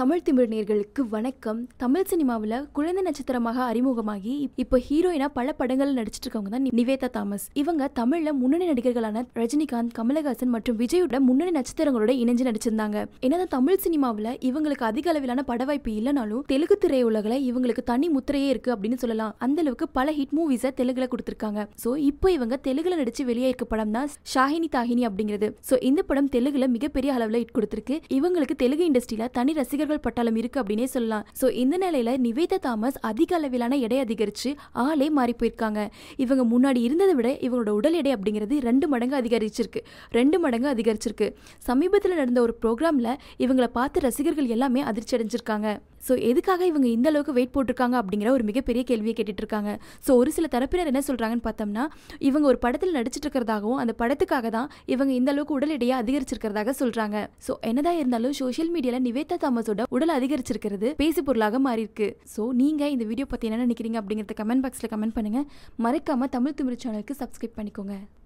தமிழ் திமிழ்நேர்களுக்கு வணக்கம் தமிழ் சினிமாவில் குழந்தை நட்சத்திரமாக அறிமுகமாகி இப்போ ஹீரோயினா பல படங்கள் நடிச்சிட்டு இருக்கவங்க தான் நிவேதா தாமஸ் இவங்க தமிழ்ல முன்னணி நடிகர்களான ரஜினிகாந்த் கமலஹாசன் மற்றும் விஜயோட முன்னணி நட்சத்திரங்களோட இணைஞ்சு நடிச்சிருந்தாங்க என்னதான் தமிழ் சினிமாவில் இவங்களுக்கு அதிக அளவிலான பட வாய்ப்பு இல்லைனாலும் தெலுங்கு திரையுலகில் இவங்களுக்கு தனி முத்திரையே இருக்கு அப்படின்னு சொல்லலாம் அந்த அளவுக்கு பல ஹிட் மூவிஸை தெலுங்குல கொடுத்துருக்காங்க ஸோ இப்போ இவங்க தெலுங்குல நடிச்சு வெளியே இருக்க படம் தான் ஷாஹினி தாஹினி அப்படிங்கிறது ஸோ இந்த படம் தெலுங்குல மிகப்பெரிய அளவில் ஹிட் கொடுத்துருக்கு இவங்களுக்கு தெலுங்கு இண்டஸ்ட்ரியில தனி ரசிகர் வீரர்கள் பட்டாலும் இருக்கு அப்படின்னே சொல்லலாம் ஸோ இந்த நிலையில நிவேதா தாமஸ் அதிக அளவிலான எடை அதிகரிச்சு ஆளே மாறி போயிருக்காங்க இவங்க முன்னாடி இருந்ததை விட இவங்களோட உடல் எடை அப்படிங்கிறது ரெண்டு மடங்கு அதிகரிச்சிருக்கு ரெண்டு மடங்கு அதிகரிச்சிருக்கு சமீபத்தில் நடந்த ஒரு ப்ரோக்ராம்ல இவங்களை பார்த்து ரசிகர்கள் எல்லாமே அதிர்ச்சி அடைஞ்சிருக்காங்க ஸோ எதுக்காக இவங்க இந்த அளவுக்கு வெயிட் போட்டிருக்காங்க அப்படிங்கிற ஒரு மிகப்பெரிய கேள்வியை கேட்டுட்டு இருக்காங்க ஸோ ஒரு சில தரப்பினர் என்ன சொல்கிறாங்கன்னு பார்த்தோம்னா இவங்க ஒரு படத்தில் நடிச்சிட்டு இருக்கிறதாகவும் அந்த படத்துக்காக தான் இவங்க இந்த அளவுக்கு உடல் எடையை அதிகரிச்சிருக்கிறதாக சொல்கிறாங்க ஸோ என்னதான் இருந்தாலும் சோஷியல் மீடியாவில் நிவேதா தாமஸோட அவங்களோட உடல் அதிகரிச்சிருக்கிறது பேசி பொருளாக மாறி இருக்கு ஸோ நீங்க இந்த வீடியோ பத்தி என்ன நினைக்கிறீங்க அப்படிங்கறத கமெண்ட் பாக்ஸ்ல கமெண்ட் பண்ணுங்க மறக்காம தமிழ் திமிரு சேனலுக்கு சப்ஸ்கிரைப் பண்ணிக்கோங்க